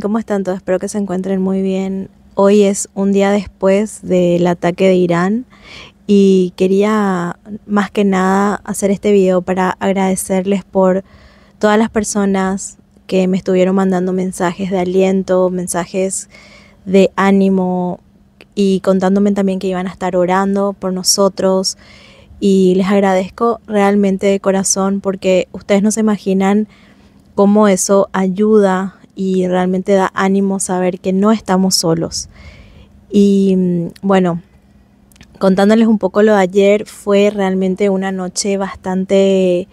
¿cómo están todos? Espero que se encuentren muy bien. Hoy es un día después del ataque de Irán y quería más que nada hacer este video para agradecerles por todas las personas que me estuvieron mandando mensajes de aliento, mensajes de ánimo y contándome también que iban a estar orando por nosotros y les agradezco realmente de corazón porque ustedes no se imaginan cómo eso ayuda y realmente da ánimo saber que no estamos solos. Y mm, bueno, contándoles un poco lo de ayer, fue realmente una noche bastante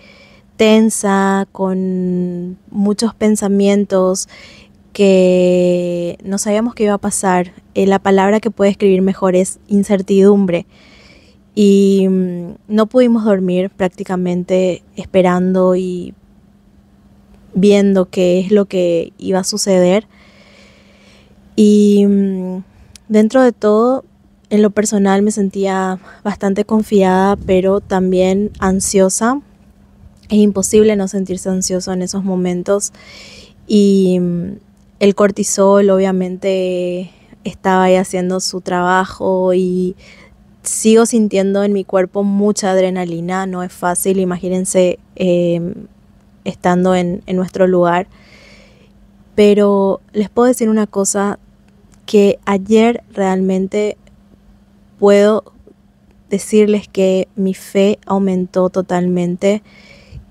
tensa, con muchos pensamientos que no sabíamos qué iba a pasar. Eh, la palabra que puede escribir mejor es incertidumbre. Y mm, no pudimos dormir prácticamente esperando y viendo qué es lo que iba a suceder. Y mm, dentro de todo, en lo personal me sentía bastante confiada, pero también ansiosa. Es imposible no sentirse ansioso en esos momentos. Y mm, el cortisol obviamente estaba ahí haciendo su trabajo y sigo sintiendo en mi cuerpo mucha adrenalina, no es fácil, imagínense em, estando en, nuestro lugar. Pero les puedo decir una cosa que ayer realmente puedo decirles que mi fe aumentó totalmente,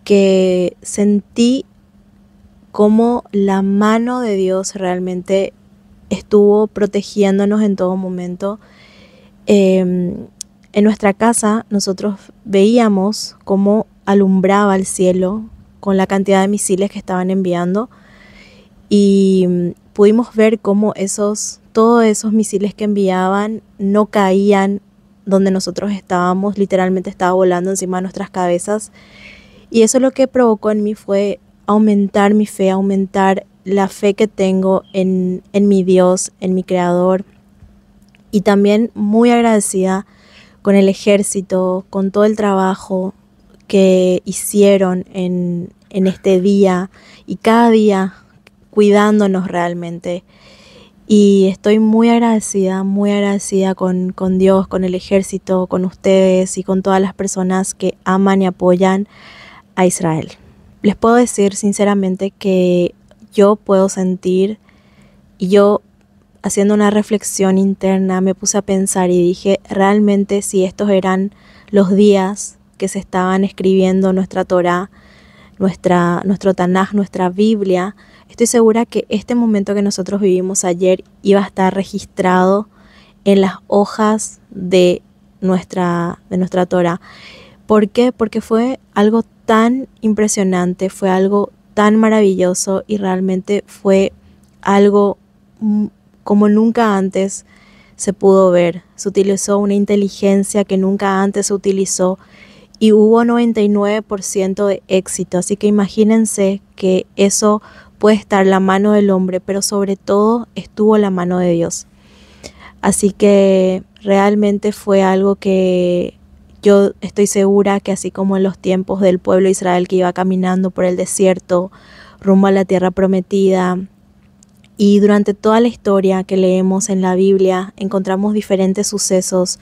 que sentí cómo la mano de Dios realmente estuvo protegiéndonos en todo momento. Em, en nuestra casa nosotros veíamos cómo alumbraba el cielo, con la cantidad de misiles que estaban enviando y mm, pudimos ver cómo esos, todos esos misiles que enviaban no caían donde nosotros estábamos, literalmente estaba volando encima de nuestras cabezas. Y eso lo que provocó en mí fue aumentar mi fe, aumentar la fe que tengo en, en mi Dios, en mi Creador. Y también muy agradecida con el ejército, con todo el trabajo, que hicieron en, este día y cada día cuidándonos realmente. Y estoy muy agradecida, muy agradecida con, con, Dios, con el ejército, con ustedes y con todas las personas que aman y apoyan a Israel. Les puedo decir sinceramente que yo puedo sentir y yo haciendo una reflexión interna me puse a pensar y dije, realmente si estos eran los días que se estaban escribiendo nuestra Torah, nuestra, nuestro Tanaj, nuestra Biblia. Estoy segura que este momento que nosotros vivimos ayer iba a estar registrado en las hojas de nuestra, de nuestra Torah. ¿Por qué? Porque fue algo tan impresionante, fue algo tan maravilloso y realmente fue algo como nunca antes se pudo ver. Se utilizó una inteligencia que nunca antes se utilizó y hubo 99% de éxito. Así que imagínense que eso puede estar la mano del hombre, pero sobre todo estuvo la mano de Dios. Así que realmente fue algo que yo estoy segura que así como en los tiempos del pueblo de Israel que iba caminando por el desierto rumbo a la tierra prometida, y durante toda la historia que leemos en la Biblia encontramos diferentes sucesos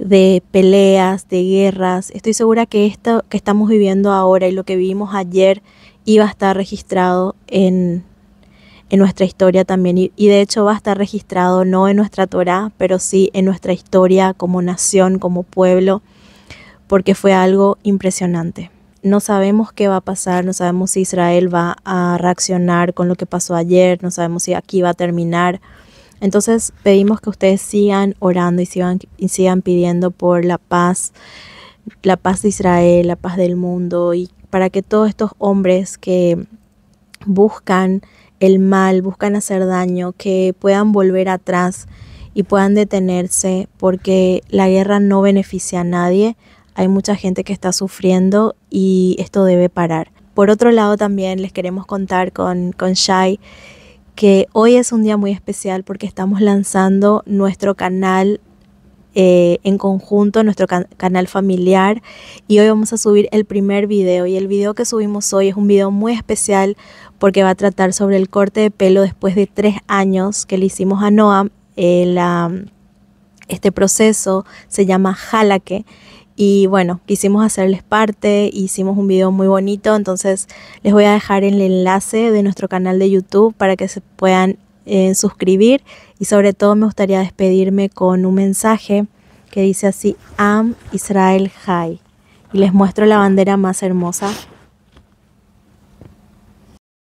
de peleas, de guerras. Estoy segura que esto que estamos viviendo ahora y lo que vivimos ayer iba a estar registrado en, nuestra historia también. Y, de hecho va a estar registrado no en nuestra Torah, pero sí en nuestra historia como nación, como pueblo, porque fue algo impresionante. No sabemos qué va a pasar, no sabemos si Israel va a reaccionar con lo que pasó ayer, no sabemos si aquí va a terminar entonces pedimos que ustedes sigan orando y sigan, y sigan pidiendo por la paz, la paz de Israel, la paz del mundo y para que todos estos hombres que buscan el mal, buscan hacer daño, que puedan volver atrás y puedan detenerse porque la guerra no beneficia a nadie, hay mucha gente que está sufriendo y esto debe parar. Por otro lado también les queremos contar con, con Shai hoy es un día muy especial porque estamos lanzando nuestro canal eh, en conjunto, nuestro canal familiar y hoy vamos a subir el primer video y el video que subimos hoy es un video muy especial porque va a tratar sobre el corte de pelo después de tres años que le hicimos a Noam. Eh, la, este proceso se llama jalaque y bueno, quisimos hacerles parte, hicimos un video muy bonito, entonces les voy a dejar el enlace de nuestro canal de YouTube para que se puedan eh, suscribir. Y sobre todo me gustaría despedirme con un mensaje que dice así, Am Israel High. Y les muestro la bandera más hermosa